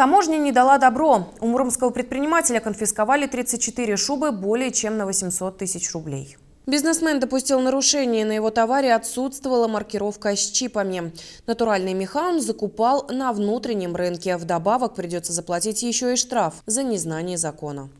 Таможня не дала добро. У муромского предпринимателя конфисковали 34 шубы более чем на 800 тысяч рублей. Бизнесмен допустил нарушение, на его товаре отсутствовала маркировка с чипами. Натуральный меха он закупал на внутреннем рынке. Вдобавок придется заплатить еще и штраф за незнание закона.